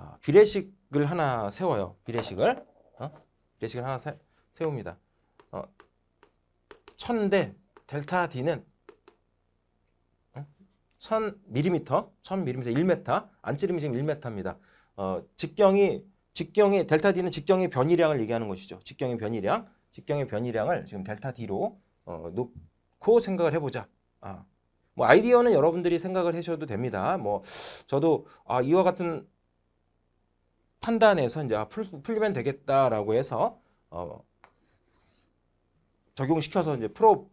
어, 비례식을 하나 세워요. 비례식을 어? 비례식을 하나 세, 세웁니다. 어, 천대 델타 D는 어? 1000mm, 1000mm, 1m, 안찌름이 지금 1m입니다. 어, 직경이 직경이 델타 D는 직경의 변이량을 얘기하는 것이죠. 직경의 변이량, 직경의 변이량을 지금 델타 D로 어, 놓고 생각을 해보자. 아, 뭐 아이디어는 여러분들이 생각을 해셔도 됩니다. 뭐 저도 아, 이와 같은 판단해서 이제 아, 풀, 풀리면 되겠다라고 해서 어, 적용시켜서 이제 풀어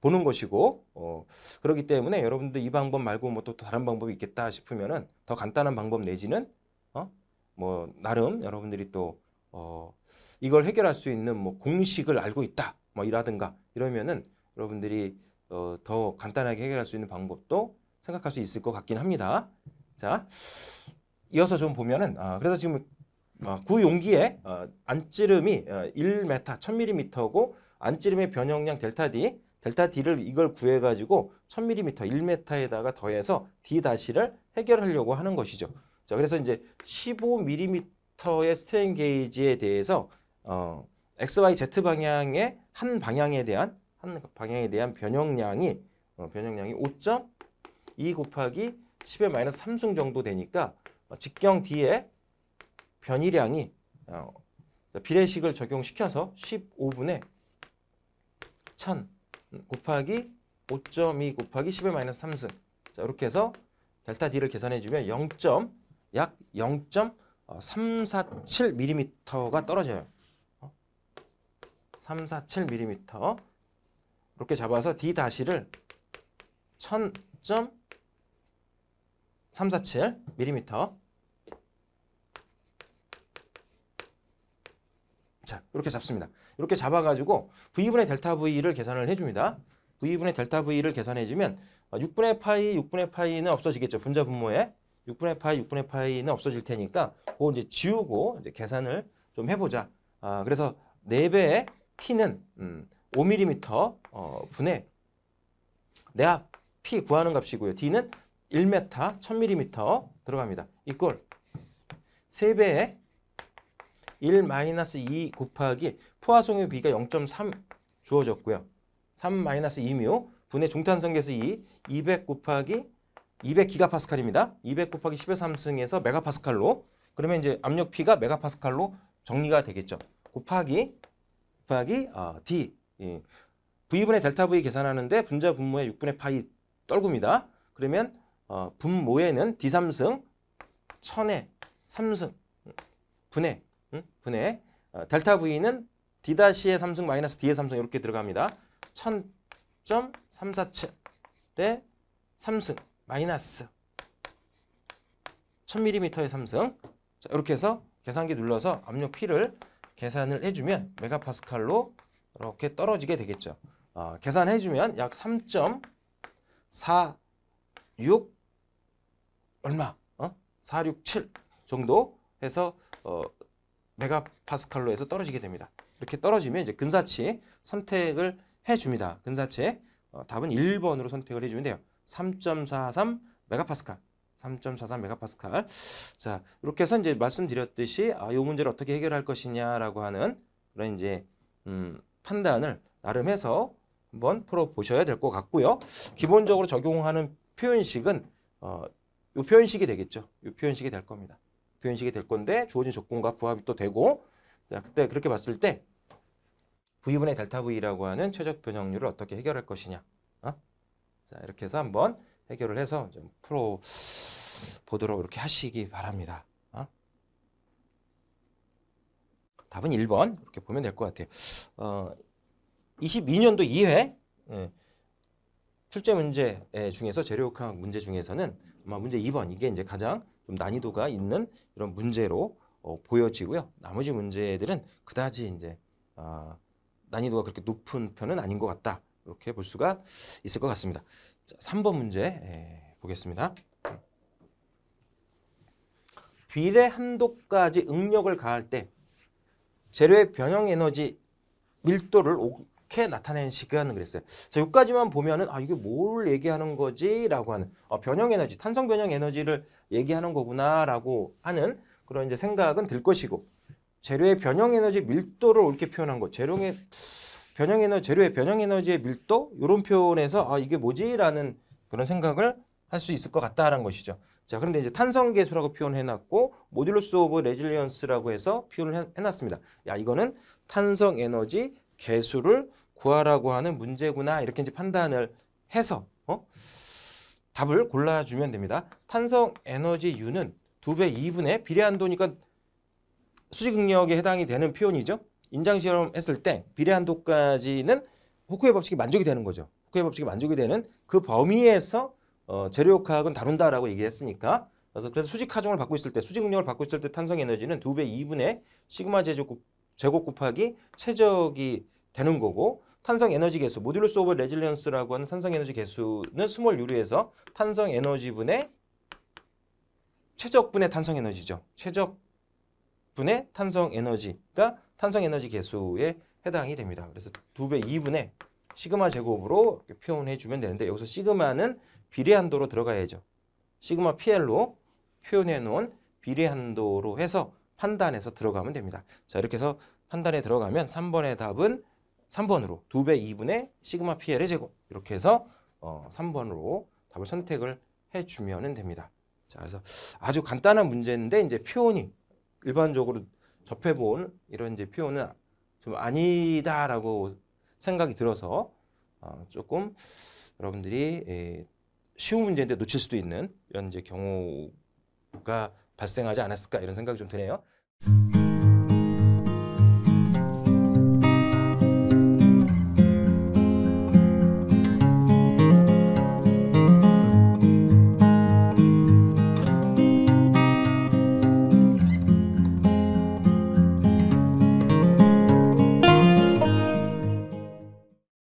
보는 것이고 어, 그렇기 때문에 여러분들 이 방법 말고 뭐 또 다른 방법이 있겠다 싶으면은 더 간단한 방법 내지는 어? 뭐 나름 여러분들이 또 어, 이걸 해결할 수 있는 뭐 공식을 알고 있다 뭐 이라든가 이러면은 여러분들이 어, 더 간단하게 해결할 수 있는 방법도 생각할 수 있을 것 같긴 합니다. 자, 이어서 좀 보면은 아, 그래서 지금 아, 구 용기의 어, 아, 안찌름이 어, 아, 1m, 1000mm고 안찌름의 변형량 델타 D, 델타 D를 이걸 구해가지고 1000mm, 1m에다가 더해서 D 다시를 해결하려고 하는 것이죠. 자, 그래서 이제 15mm의 스트레인 게이지에 대해서 어, x, y, z 방향의 한 방향에 대한 한 방향에 대한 변형량이 어, 변형량이 5.2 곱하기 10의 마이너스 3승 정도 되니까 어, 직경 D에 변이량이 어, 비례식을 적용시켜서 15분의 1000 곱하기 5.2 곱하기 10의 마이너스 3승 자 이렇게 해서 델타 D를 계산해주면 0. 약 0.347mm가 어, 떨어져요 347mm 이렇게 잡아서 D 다시를 1000.347mm 자, 이렇게 잡습니다. 이렇게 잡아가지고 V분의 델타 V를 계산을 해줍니다. V분의 델타 V를 계산해주면 6분의 어, 파이, 6분의 파이는 없어지겠죠. 분자 분모에 6분의 파이, 6분의 파이는 없어질 테니까 그거 이제 지우고 이제 계산을 좀 해보자. 아, 그래서 4배의 T는 음, 5mm 어, 분의 내압 P 구하는 값이고요. D는 1m, 1000mm 들어갑니다. 이 꼴 3배의 1-2 마이너스 곱하기 포화송유 비가0.3 주어졌고요. 3 마이너스 2묘 분의 종탄성계수 2 200 곱하기 200 기가파스칼입니다. 200 곱하기 10의 3승에서 메가파스칼로 그러면 이제 압력 P가 메가파스칼로 정리가 되겠죠. 곱하기 곱하기 어, D 예. V분의 델타 V 계산하는데 분자 분모의 6분의 파이 떨굽니다. 그러면 어, 분모에는 D3승 천의 3승 분의 응? 분의 어, 델타 V는 D-의 3승 마이너스 D의 3승 이렇게 들어갑니다. 1000.347의 3승 마이너스 1000mm의 3승 자, 이렇게 해서 계산기 눌러서 압력 P를 계산을 해주면 메가파스칼로 이렇게 떨어지게 되겠죠. 어, 계산해주면 약 3.46 얼마? 어? 467 정도 해서 어, 메가파스칼로 해서 떨어지게 됩니다. 이렇게 떨어지면 이제 근사치 선택을 해줍니다. 근사치 어, 답은 1번으로 선택을 해주면 돼요. 3.43 메가파스칼. 3.43 메가파스칼. 자, 이렇게 해서 이제 말씀드렸듯이 아, 요 문제를 어떻게 해결할 것이냐라고 하는 그런 이제 음, 판단을 나름 해서 한번 풀어 보셔야 될 것 같고요. 기본적으로 적용하는 표현식은 어, 요 표현식이 되겠죠. 이 표현식이 될 겁니다. 표현식이 그 될 건데 주어진 조건과 부합이 또 되고 자, 그때 그렇게 봤을 때 V분의 델타 V라고 하는 최적 변형률을 어떻게 해결할 것이냐 어? 자 이렇게 해서 한번 해결을 해서 좀 풀어보도록 이렇게 하시기 바랍니다 어? 답은 1번 이렇게 보면 될 것 같아요 어, 22년도 2회 예. 출제 문제 중에서 재료역학 문제 중에서는 아마 문제 2번 이게 이제 가장 좀 난이도가 있는 이런 문제로 어, 보여지고요. 나머지 문제들은 그다지 이제 어, 난이도가 그렇게 높은 편은 아닌 것 같다. 이렇게 볼 수가 있을 것 같습니다. 자, 3번 문제 에, 보겠습니다. 비례 한도까지 응력을 가할 때 재료의 변형 에너지 밀도를 이렇게 나타낸 시간은 그랬어요. 자, 여기까지만 보면은 아 이게 뭘 얘기하는 거지라고 하는 아, 변형 에너지, 탄성 변형 에너지를 얘기하는 거구나라고 하는 그런 이제 생각은 들 것이고 재료의 변형 에너지 밀도를 옳게 표현한 거, 재료의 변형 에너지, 재료의 변형 에너지의 밀도 이런 표현에서 아 이게 뭐지라는 그런 생각을 할 수 있을 것 같다라는 것이죠. 자, 그런데 이제 탄성 계수라고 표현해놨고 모듈러스 오브 레질리언스라고 해서 표현을 해놨습니다. 야, 이거는 탄성 에너지 개수를 구하라고 하는 문제구나 이렇게 이제 판단을 해서 어? 답을 골라주면 됩니다. 탄성 에너지 U는 2배 2분의 비례한도니까 수직응력에 해당이 되는 표현이죠. 인장시험 했을 때 비례한도까지는 호크의 법칙이 만족이 되는 거죠. 호크의 법칙이 만족이 되는 그 범위에서 어, 재료역학은 다룬다라고 얘기했으니까 그래서, 그래서 수직 하중을 받고 있을 때 수직 응력을 받고 있을 때 탄성 에너지는 2배 2분의 시그마 제곱 제곱 곱하기 최적이 되는 거고 탄성 에너지 개수, 모듈루스 오브 레질리언스라고 하는 탄성 에너지 개수는 스몰 유리에서 탄성 에너지분의 최적분의 탄성 에너지죠. 최적분의 탄성 에너지가 탄성 에너지 개수에 해당이 됩니다. 그래서 2배 2분의 시그마 제곱으로 표현해 주면 되는데 여기서 시그마는 비례한도로 들어가야죠. 시그마 PL로 표현해 놓은 비례한도로 해서 판단해서 들어가면 됩니다. 자, 이렇게 해서 판단에 들어가면 3번의 답은 3번으로 2배 2분의 시그마 PL의 제곱 이렇게 해서 어, 3번으로 답을 선택을 해주면 됩니다. 자, 그래서 아주 간단한 문제인데 이제 표현이 일반적으로 접해본 이런 이제 표현은 좀 아니다라고 생각이 들어서 어, 조금 여러분들이 에, 예, 쉬운 문제인데 놓칠 수도 있는 이런 이제 경우가 발생하지 않았을까 이런 생각이 좀 드네요.